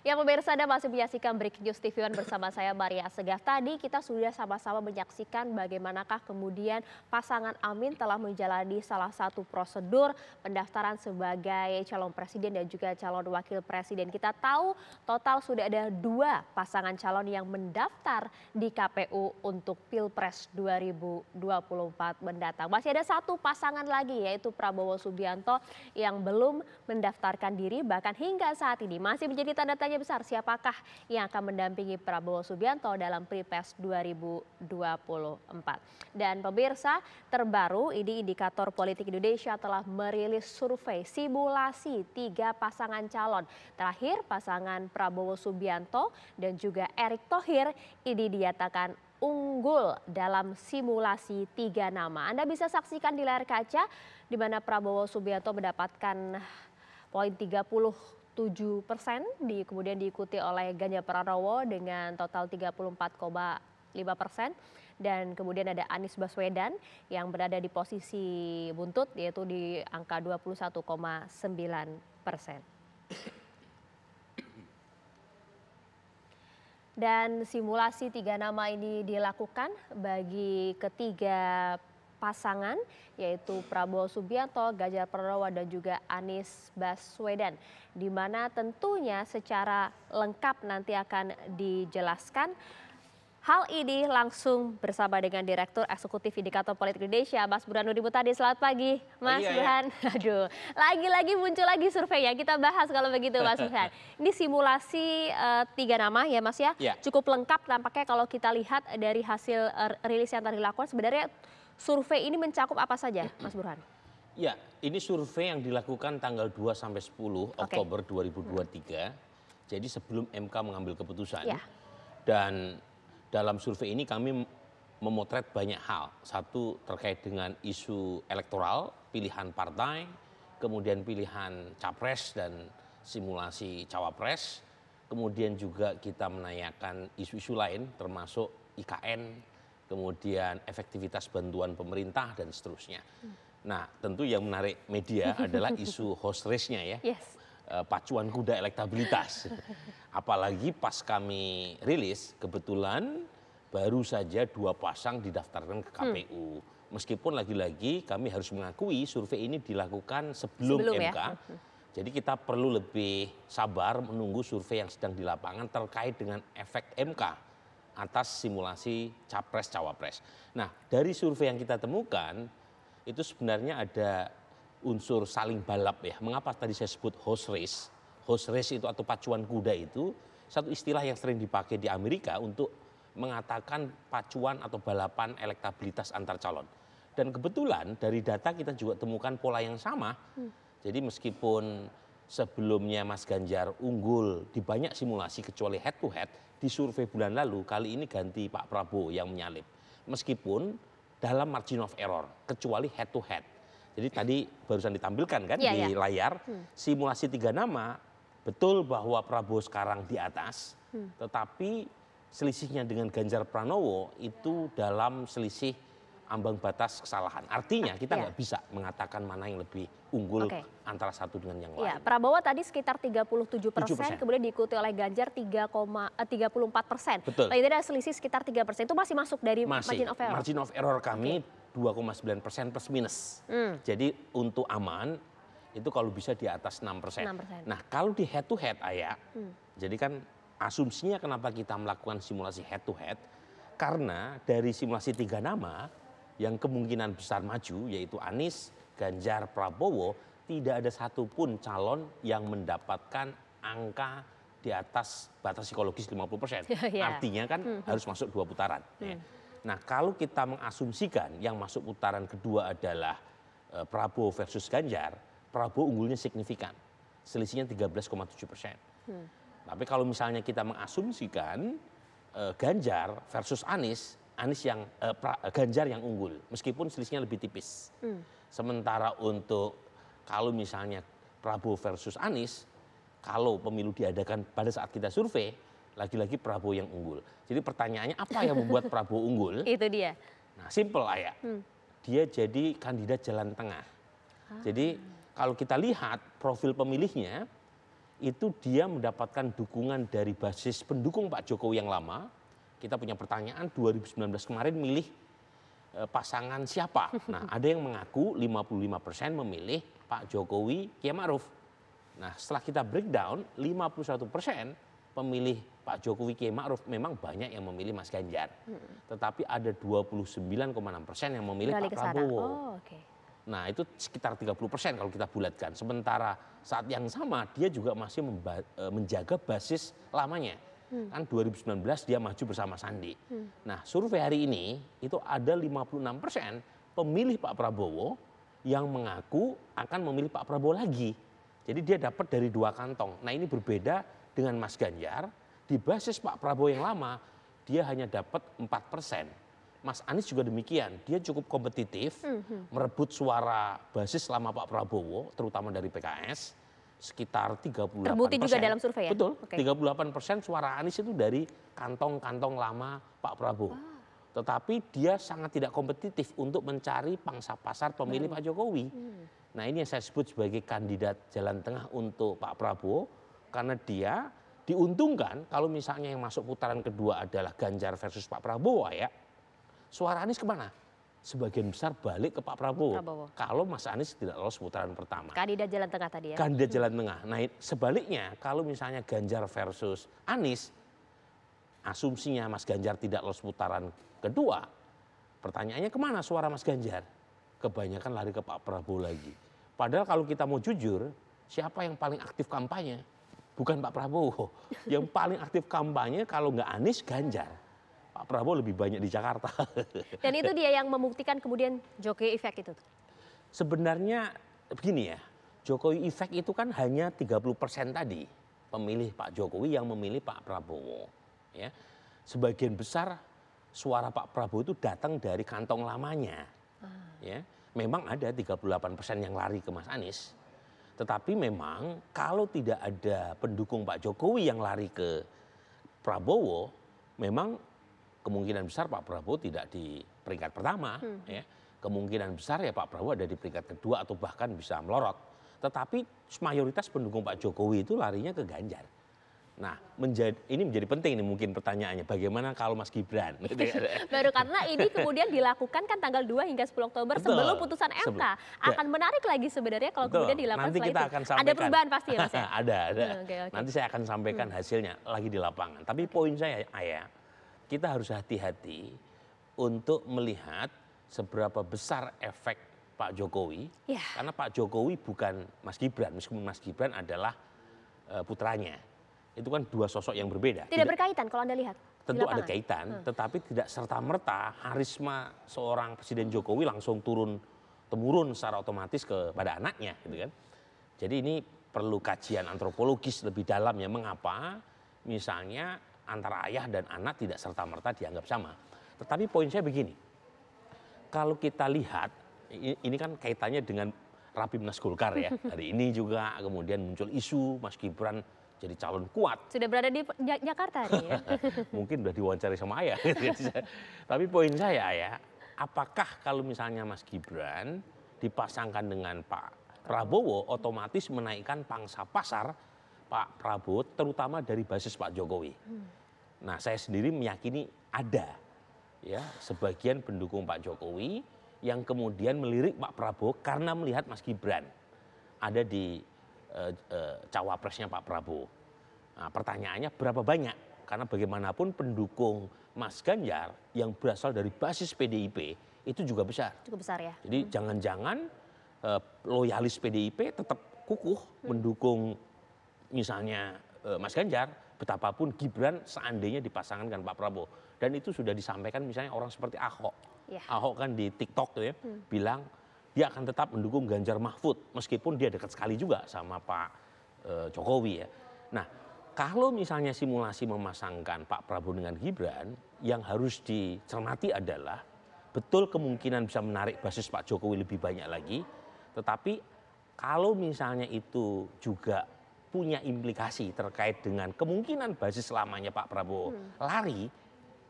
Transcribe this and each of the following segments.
Ya pemirsa Anda masih menyaksikan Breaking News TV One bersama saya Maria Segaf. Tadi kita sudah sama-sama menyaksikan bagaimanakah kemudian pasangan Amin telah menjalani salah satu prosedur pendaftaran sebagai calon presiden dan juga calon wakil presiden. Kita tahu total sudah ada dua pasangan calon yang mendaftar di KPU untuk Pilpres 2024 mendatang. Masih ada satu pasangan lagi yaitu Prabowo Subianto yang belum mendaftarkan diri bahkan hingga saat ini masih menjadi tanda tanya Pertanyaannya besar, siapakah yang akan mendampingi Prabowo Subianto dalam Pilpres 2024? Dan pemirsa, terbaru ini indikator politik Indonesia telah merilis survei simulasi tiga pasangan calon. Terakhir pasangan Prabowo Subianto dan juga Erick Thohir ini dinyatakan unggul dalam simulasi tiga nama. Anda bisa saksikan di layar kaca di mana Prabowo Subianto mendapatkan poin 30 7 persen, di, kemudian diikuti oleh Ganjar Pranowo dengan total 34,5 persen. Dan kemudian ada Anies Baswedan yang berada di posisi buntut yaitu di angka 21,9 persen. Dan simulasi tiga nama ini dilakukan bagi ketiga pasangan yaitu Prabowo Subianto, Ganjar Pranowo dan juga Anies Baswedan di mana tentunya secara lengkap nanti akan dijelaskan. Hal ini langsung bersama dengan Direktur Eksekutif Indikator Politik Indonesia, Mas Burhanuddin Mutadi. Selamat pagi, Mas iya, iya. Burhan. Iya. Aduh, lagi-lagi muncul lagi survei ya. Kita bahas kalau begitu, Mas Burhan. Ini simulasi uh, tiga nama ya, Mas ya. ya. Cukup lengkap tampaknya kalau kita lihat dari hasil uh, rilis yang tadi dilakukan. Sebenarnya Survei ini mencakup apa saja, eh, Mas Burhan? Ya, ini survei yang dilakukan tanggal 2 sampai 10 okay. Oktober 2023. Hmm. Jadi sebelum MK mengambil keputusan. Ya. Dan dalam survei ini kami memotret banyak hal. Satu terkait dengan isu elektoral, pilihan partai, kemudian pilihan capres dan simulasi cawapres. Kemudian juga kita menanyakan isu-isu lain termasuk IKN, kemudian efektivitas bantuan pemerintah dan seterusnya. Nah, tentu yang menarik media adalah isu host race-nya ya. Yes. Eh, pacuan kuda elektabilitas. Apalagi pas kami rilis, kebetulan baru saja dua pasang didaftarkan ke KPU. Hmm. Meskipun lagi-lagi kami harus mengakui survei ini dilakukan sebelum, sebelum MK. Ya. Hmm. Jadi kita perlu lebih sabar menunggu survei yang sedang di lapangan terkait dengan efek MK atas simulasi capres-cawapres. Nah, dari survei yang kita temukan, itu sebenarnya ada unsur saling balap ya. Mengapa tadi saya sebut horse race? Horse race itu atau pacuan kuda itu satu istilah yang sering dipakai di Amerika untuk mengatakan pacuan atau balapan elektabilitas antar calon. Dan kebetulan dari data kita juga temukan pola yang sama. Hmm. Jadi meskipun sebelumnya Mas Ganjar unggul di banyak simulasi kecuali head to head di survei bulan lalu kali ini ganti Pak Prabowo yang menyalip meskipun dalam margin of error kecuali head to head. Jadi tadi barusan ditampilkan kan ya, di ya. layar hmm. simulasi tiga nama betul bahwa Prabowo sekarang di atas hmm. tetapi selisihnya dengan Ganjar Pranowo itu dalam selisih ambang batas kesalahan. Artinya kita nggak ya. bisa mengatakan mana yang lebih unggul okay. antara satu dengan yang iya, lain. Ya, Prabowo tadi sekitar 37 persen, kemudian diikuti oleh Ganjar 3, 34 eh, persen. Betul. Lalu nah, ada selisih sekitar 3 persen, itu masih masuk dari masih. margin of error? Margin of error kami okay. 2,9 persen plus minus. Hmm. Jadi untuk aman itu kalau bisa di atas 6 persen. Nah kalau di head to head Ayah, hmm. jadi kan asumsinya kenapa kita melakukan simulasi head to head, karena dari simulasi tiga nama yang kemungkinan besar maju yaitu Anies, Ganjar, Prabowo tidak ada satupun calon yang mendapatkan angka di atas batas psikologis 50 persen. yeah. Artinya kan -hmm. harus masuk dua putaran. Mm. Nah kalau kita mengasumsikan yang masuk putaran kedua adalah eh, Prabowo versus Ganjar, Prabowo unggulnya signifikan, selisihnya 13,7 persen. Mm. Tapi kalau misalnya kita mengasumsikan eh, Ganjar versus Anies, Anies yang eh, pra, Ganjar yang unggul meskipun selisihnya lebih tipis. Hmm. Sementara untuk kalau misalnya Prabowo versus Anies kalau pemilu diadakan pada saat kita survei lagi-lagi Prabowo yang unggul. Jadi pertanyaannya apa yang membuat Prabowo unggul? Itu dia. Nah, simple aja. Ya. Hmm. Dia jadi kandidat jalan tengah. Ah. Jadi kalau kita lihat profil pemilihnya itu dia mendapatkan dukungan dari basis pendukung Pak Jokowi yang lama kita punya pertanyaan 2019 kemarin milih eh, pasangan siapa? Nah, ada yang mengaku 55% memilih Pak Jokowi Kiai Maruf. Nah, setelah kita breakdown, 51% pemilih Pak Jokowi Kiai Maruf memang banyak yang memilih Mas Ganjar. Hmm. Tetapi ada 29,6% yang memilih Kali Pak Prabowo. Oh, okay. Nah, itu sekitar 30% kalau kita bulatkan. Sementara saat yang sama dia juga masih eh, menjaga basis lamanya Hmm. Kan 2019 dia maju bersama Sandi. Hmm. Nah, survei hari ini itu ada 56 persen pemilih Pak Prabowo yang mengaku akan memilih Pak Prabowo lagi. Jadi dia dapat dari dua kantong. Nah ini berbeda dengan Mas Ganjar. Di basis Pak Prabowo yang lama, dia hanya dapat 4 persen. Mas Anies juga demikian. Dia cukup kompetitif, hmm, hmm. merebut suara basis lama Pak Prabowo, terutama dari PKS sekitar 38 Terbukti juga dalam survei ya? Betul, okay. 38 persen suara Anies itu dari kantong-kantong lama Pak Prabowo. Wow. Ah. Tetapi dia sangat tidak kompetitif untuk mencari pangsa pasar pemilih hmm. Pak Jokowi. Hmm. Nah ini yang saya sebut sebagai kandidat jalan tengah untuk Pak Prabowo. Karena dia diuntungkan kalau misalnya yang masuk putaran kedua adalah Ganjar versus Pak Prabowo ya. Suara Anies kemana? sebagian besar balik ke Pak Prabowo. Prabowo. Kalau Mas Anies tidak lolos putaran pertama. Kandidat jalan tengah tadi ya. Kandidat hmm. jalan tengah. Nah, sebaliknya kalau misalnya Ganjar versus Anies asumsinya Mas Ganjar tidak lolos putaran kedua. Pertanyaannya kemana suara Mas Ganjar? Kebanyakan lari ke Pak Prabowo lagi. Padahal kalau kita mau jujur, siapa yang paling aktif kampanye? Bukan Pak Prabowo. Yang paling aktif kampanye kalau nggak Anies, Ganjar. Pak Prabowo lebih banyak di Jakarta. Dan itu dia yang membuktikan kemudian Jokowi efek itu? Sebenarnya begini ya, Jokowi efek itu kan hanya 30 persen tadi pemilih Pak Jokowi yang memilih Pak Prabowo. Ya, sebagian besar suara Pak Prabowo itu datang dari kantong lamanya. Ah. Ya, memang ada 38 persen yang lari ke Mas Anies. Tetapi memang kalau tidak ada pendukung Pak Jokowi yang lari ke Prabowo, memang kemungkinan besar Pak Prabowo tidak di peringkat pertama, hmm. ya. kemungkinan besar ya Pak Prabowo ada di peringkat kedua atau bahkan bisa melorot. Tetapi mayoritas pendukung Pak Jokowi itu larinya ke Ganjar. Nah, menjadi, ini menjadi penting ini mungkin pertanyaannya, bagaimana kalau Mas Gibran? Gitu ya. Baru karena ini kemudian dilakukan kan tanggal 2 hingga 10 Oktober Betul. sebelum putusan MK. Sebelum. Ya. Akan menarik lagi sebenarnya kalau Betul. kemudian dilakukan Nanti kita akan sampaikan. Ada perubahan pasti ya Mas ya? ada, ada. Hmm, okay, okay. Nanti saya akan sampaikan hmm. hasilnya lagi di lapangan. Tapi poin saya, Ayah, kita harus hati-hati untuk melihat seberapa besar efek Pak Jokowi. Ya. Karena Pak Jokowi bukan Mas Gibran, meskipun Mas Gibran adalah eh, putranya. Itu kan dua sosok yang berbeda. Tidak, tidak berkaitan kalau Anda lihat. Tentu ada kaitan, hmm. tetapi tidak serta-merta harisma seorang Presiden Jokowi langsung turun temurun secara otomatis kepada anaknya gitu kan. Jadi ini perlu kajian antropologis lebih dalam ya mengapa misalnya antara ayah dan anak tidak serta-merta dianggap sama. Tetapi poin saya begini, kalau kita lihat, ini kan kaitannya dengan Rapimnas Golkar ya, hari ini juga kemudian muncul isu Mas Gibran jadi calon kuat. Sudah berada di Jakarta ya? Mungkin sudah diwawancari sama ayah. Tapi poin saya ya, apakah kalau misalnya Mas Gibran dipasangkan dengan Pak Prabowo otomatis menaikkan pangsa pasar Pak Prabowo terutama dari basis Pak Jokowi. Hmm. Nah, saya sendiri meyakini ada ya sebagian pendukung Pak Jokowi yang kemudian melirik Pak Prabowo karena melihat Mas Gibran ada di e, e, cawapresnya Pak Prabowo. Nah, pertanyaannya berapa banyak? Karena bagaimanapun pendukung Mas Ganjar yang berasal dari basis PDIP itu juga besar. Cukup besar ya. Jadi jangan hmm. jangan-jangan e, loyalis PDIP tetap kukuh hmm. mendukung misalnya Mas Ganjar betapapun Gibran seandainya dipasangkan dengan Pak Prabowo dan itu sudah disampaikan misalnya orang seperti Ahok yeah. Ahok kan di TikTok tuh ya hmm. bilang dia akan tetap mendukung Ganjar Mahfud meskipun dia dekat sekali juga sama Pak e, Jokowi ya nah kalau misalnya simulasi memasangkan Pak Prabowo dengan Gibran yang harus dicermati adalah betul kemungkinan bisa menarik basis Pak Jokowi lebih banyak lagi tetapi kalau misalnya itu juga punya implikasi terkait dengan kemungkinan basis lamanya Pak Prabowo hmm. lari,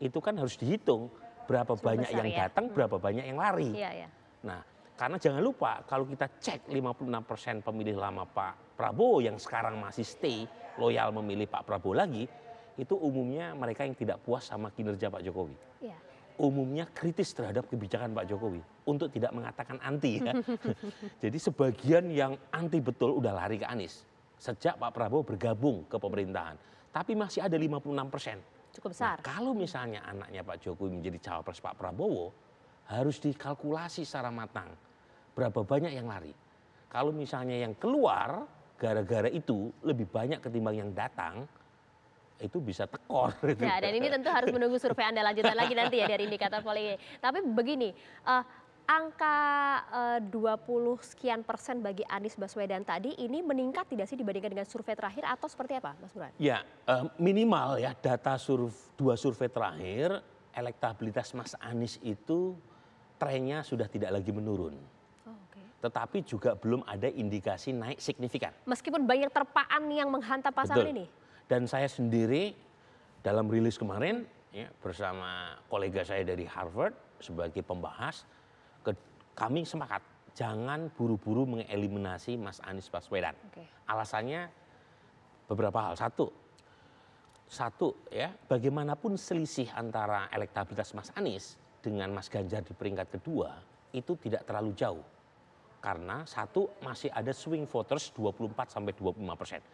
itu kan harus dihitung berapa Sebesar banyak yang ya. datang, hmm. berapa banyak yang lari. Ya, ya. Nah, karena jangan lupa kalau kita cek 56% pemilih lama Pak Prabowo yang sekarang masih stay loyal memilih Pak Prabowo lagi, itu umumnya mereka yang tidak puas sama kinerja Pak Jokowi. Ya. Umumnya kritis terhadap kebijakan Pak Jokowi untuk tidak mengatakan anti ya. Jadi sebagian yang anti betul udah lari ke Anies sejak Pak Prabowo bergabung ke pemerintahan. Tapi masih ada 56 persen. Cukup besar. Nah, kalau misalnya anaknya Pak Jokowi menjadi cawapres Pak Prabowo, harus dikalkulasi secara matang. Berapa banyak yang lari. Kalau misalnya yang keluar gara-gara itu lebih banyak ketimbang yang datang, itu bisa tekor. Ya, dan ini tentu harus menunggu survei Anda lanjutan lagi nanti ya dari indikator polling. E. Tapi begini, uh, angka eh, 20 sekian persen bagi Anies Baswedan tadi ini meningkat tidak sih dibandingkan dengan survei terakhir atau seperti apa Mas Burhan? Ya eh, minimal ya data surf, dua survei terakhir elektabilitas Mas Anies itu trennya sudah tidak lagi menurun. Oh, Tetapi juga belum ada indikasi naik signifikan. Meskipun banyak terpaan yang menghantam pasangan Betul. ini. Dan saya sendiri dalam rilis kemarin ya, bersama kolega saya dari Harvard sebagai pembahas kami sepakat jangan buru-buru mengeliminasi Mas Anies Baswedan. Okay. Alasannya beberapa hal. Satu, satu ya, bagaimanapun selisih antara elektabilitas Mas Anies dengan Mas Ganjar di peringkat kedua itu tidak terlalu jauh. Karena satu masih ada swing voters 24 sampai 25 persen.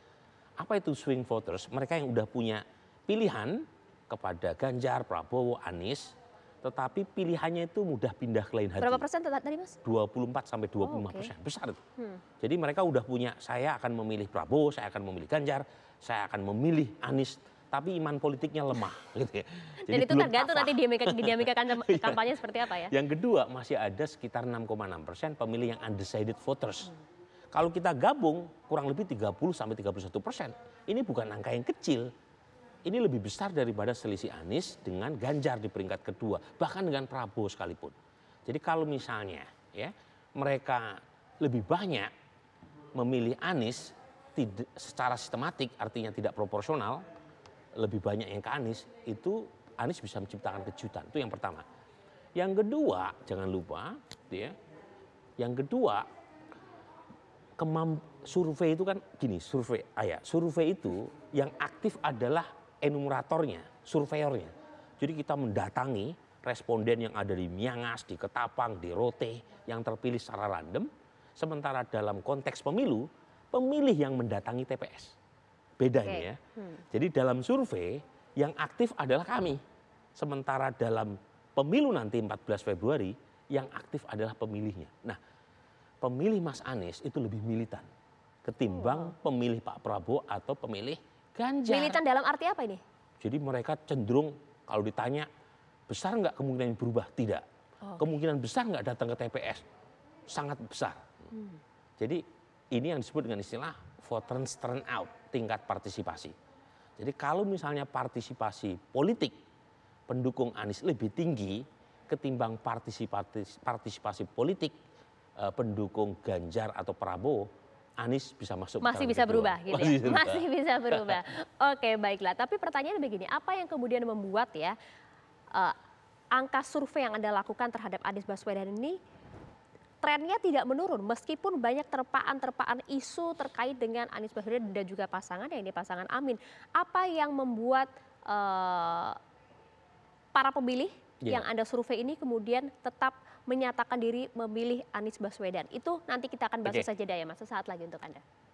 Apa itu swing voters? Mereka yang udah punya pilihan kepada Ganjar, Prabowo, Anies tetapi pilihannya itu mudah pindah ke lain hati. Berapa persen tadi mas? 24 sampai 25 oh, okay. persen, besar itu. Hmm. Jadi mereka udah punya, saya akan memilih Prabowo, saya akan memilih Ganjar, saya akan memilih Anies tapi iman politiknya lemah gitu ya. Jadi Dan itu tergantung nanti dinamika, dinamika iya. kampanye seperti apa ya. Yang kedua masih ada sekitar 6,6 persen pemilih yang undecided voters. Hmm. Kalau kita gabung kurang lebih 30 sampai 31 persen. Ini bukan angka yang kecil ini lebih besar daripada selisih Anies dengan Ganjar di peringkat kedua, bahkan dengan Prabowo sekalipun. Jadi kalau misalnya ya mereka lebih banyak memilih Anies tidak, secara sistematik, artinya tidak proporsional, lebih banyak yang ke Anies, itu Anies bisa menciptakan kejutan. Itu yang pertama. Yang kedua, jangan lupa, ya, yang kedua kemamp survei itu kan gini survei ayah ya, survei itu yang aktif adalah enumeratornya, surveyornya. Jadi kita mendatangi responden yang ada di Miangas, di Ketapang, di Rote yang terpilih secara random. Sementara dalam konteks pemilu, pemilih yang mendatangi TPS. Bedanya okay. ya. Hmm. Jadi dalam survei yang aktif adalah kami. Sementara dalam pemilu nanti 14 Februari yang aktif adalah pemilihnya. Nah, pemilih Mas Anies itu lebih militan ketimbang oh. pemilih Pak Prabowo atau pemilih Ganjar. Militan dalam arti apa ini? Jadi mereka cenderung kalau ditanya besar nggak kemungkinan berubah tidak. Oh. Kemungkinan besar nggak datang ke TPS sangat besar. Hmm. Jadi ini yang disebut dengan istilah voters turn out tingkat partisipasi. Jadi kalau misalnya partisipasi politik pendukung Anies lebih tinggi ketimbang partisipasi, partisipasi politik eh, pendukung Ganjar atau Prabowo, Anies bisa masuk masih bisa berubah gitu masih ya. Masih bisa berubah. Oke, baiklah. Tapi pertanyaannya begini, apa yang kemudian membuat ya uh, angka survei yang Anda lakukan terhadap Anies Baswedan ini trennya tidak menurun meskipun banyak terpaan-terpaan isu terkait dengan Anies Baswedan dan juga pasangan ya ini pasangan Amin. Apa yang membuat uh, para pemilih yeah. yang Anda survei ini kemudian tetap menyatakan diri memilih Anies Baswedan. Itu nanti kita akan bahas okay. saja ya Mas, sesaat lagi untuk Anda.